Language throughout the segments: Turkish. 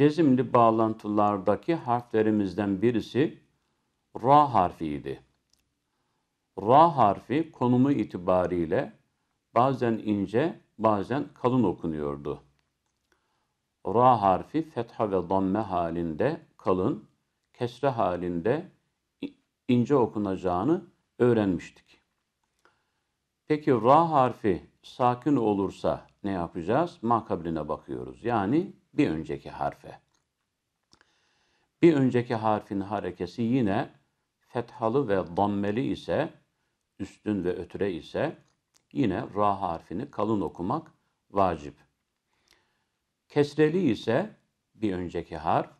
Cezimli bağlantılardaki harflerimizden birisi Ra harfiydi. Ra harfi konumu itibariyle bazen ince, bazen kalın okunuyordu. Ra harfi fetha ve damme halinde kalın, kesre halinde ince okunacağını öğrenmiştik. Peki ra harfi sakin olursa ne yapacağız? Makabline bakıyoruz. Yani bir önceki harfe. Bir önceki harfin harekesi yine fethalı ve dammeli ise, üstün ve ötüre ise yine ra harfini kalın okumak vacip. Kesreli ise bir önceki harf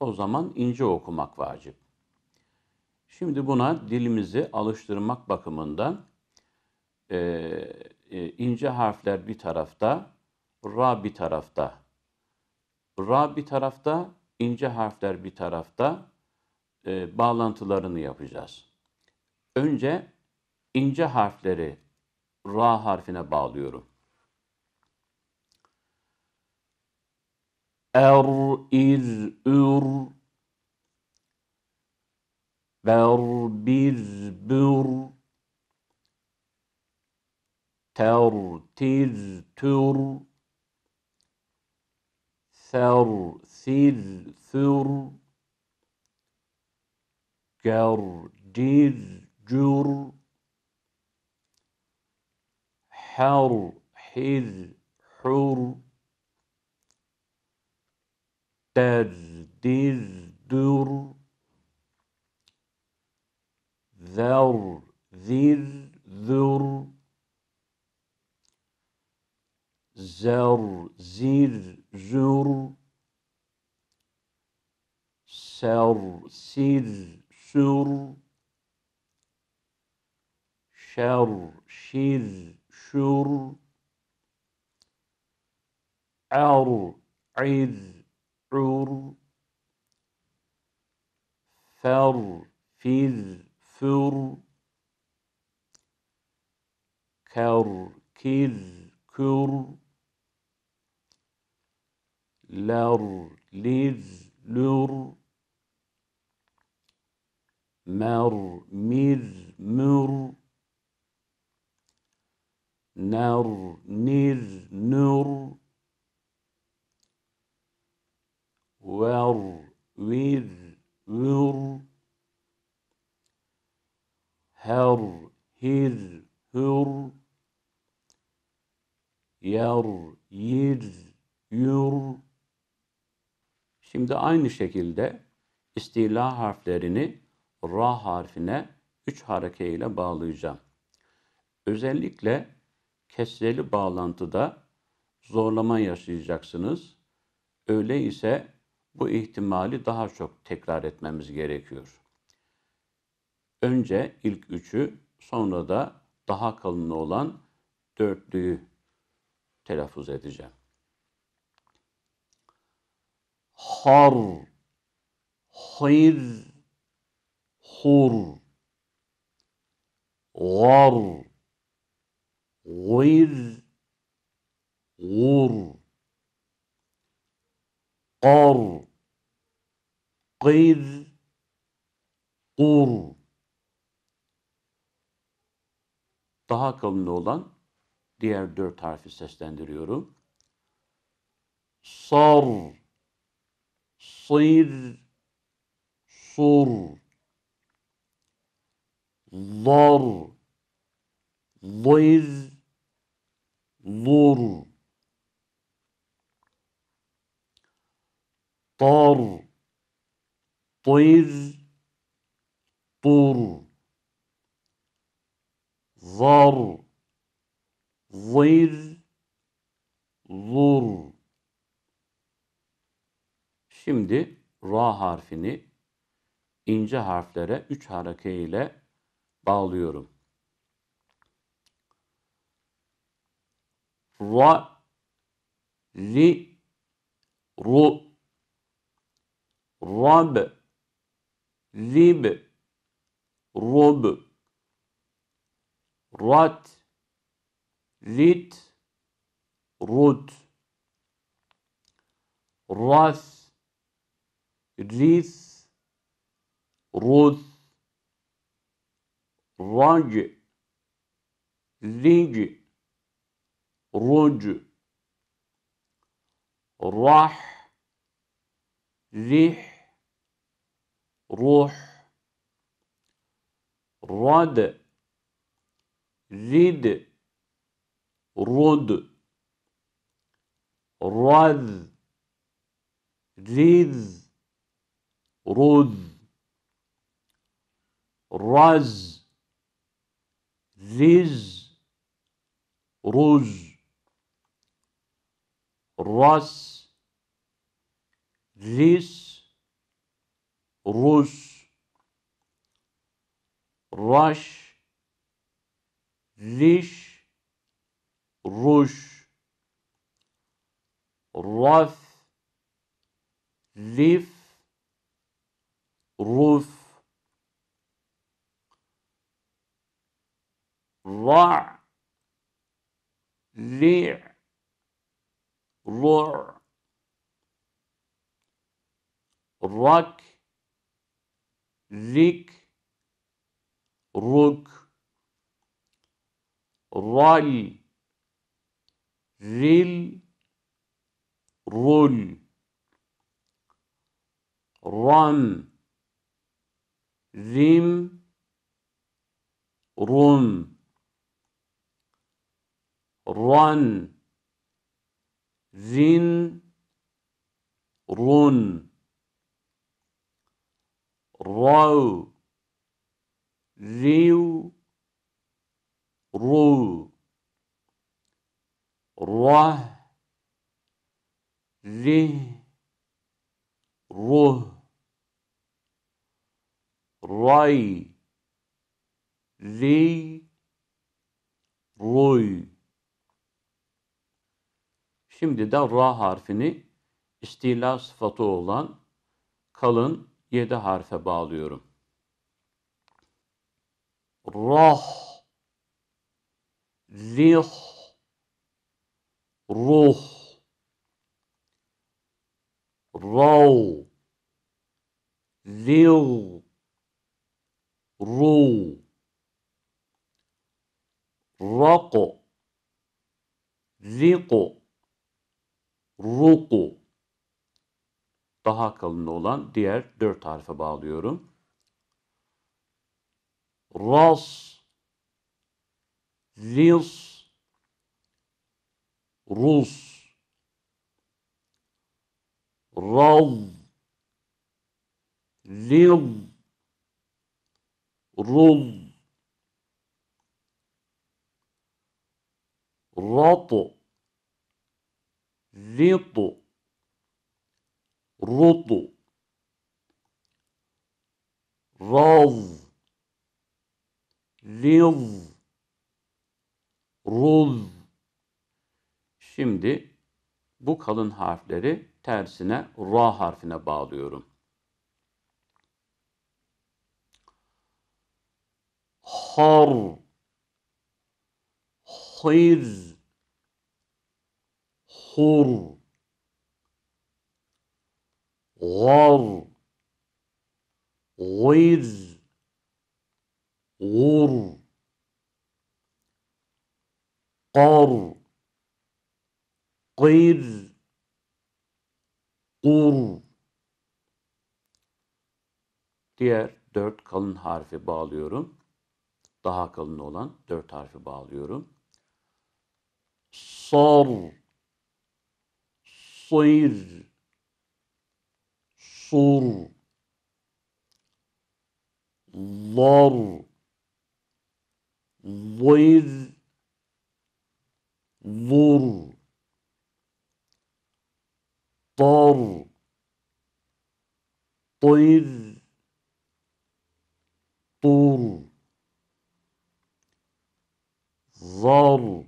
o zaman ince okumak vacip. Şimdi buna dilimizi alıştırmak bakımından e, e, ince harfler bir tarafta, ra bir tarafta Ra bir tarafta, ince harfler bir tarafta e, bağlantılarını yapacağız. Önce ince harfleri Ra harfine bağlıyorum. Er, iz, ür, Ber, biz, bür, ter, tiz, tür, ثر ثل ثر جر جر جر حر حل حر دل دل در ذر ذل ذر زر زل جر سر سر سر شر شر شر عر عر عر فر فر فر كر كر كر لر لز لر مر مز مر نر نز نر ور وز ور هر هز هر ير يز Şimdi aynı şekilde istila harflerini ra harfine üç hareke ile bağlayacağım. Özellikle kesreli bağlantıda zorlama yaşayacaksınız. Öyle ise bu ihtimali daha çok tekrar etmemiz gerekiyor. Önce ilk üçü, sonra da daha kalın olan dörtlüyü telaffuz edeceğim har, hir, hur, var, gir, gur, qar, qir, gur. Daha kalın olan diğer dört harfi seslendiriyorum. Sar, صر صر ضر ضر ضر طر طر طر ضر ضر ضر Şimdi ra harfini ince harflere üç hareke ile bağlıyorum. Ra, ri, ru, rab, rib, rub, rat, rit, rut, ras, riz, Ruth, Rond, Lind, Rund, Rah, Lih, Ruh, Rod, Lid, Rund, Rod, riz ruz, raz, riz, ruz, ras, ris, rus, raş, riş, ruş, raf, rif, رف ضع لع ضع رك ذك رك رل ذل رل رم Rim, Run, Run, Rin, Y, Z, Roy. Şimdi de ra harfini istila sıfatı olan kalın yedi harfe bağlıyorum. Rah. Zih. Ruh. Rav. Zil ru raku ziku ruku daha kalın olan diğer dört harfe bağlıyorum. Ras Zils Rus Rav Zil Rul. Ratu. Ritu. Rutu. Raz. Riz. Ruz. Şimdi bu kalın harfleri tersine ra harfine bağlıyorum. har hiz hur gar غيظ غر قر قيظ gur diğer dört kalın harfi bağlıyorum daha kalın olan dört harfi bağlıyorum. Sor, soyr, sur, Lar, zoyr, zur, Tar, toyr, ظل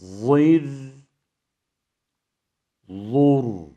ظل ظل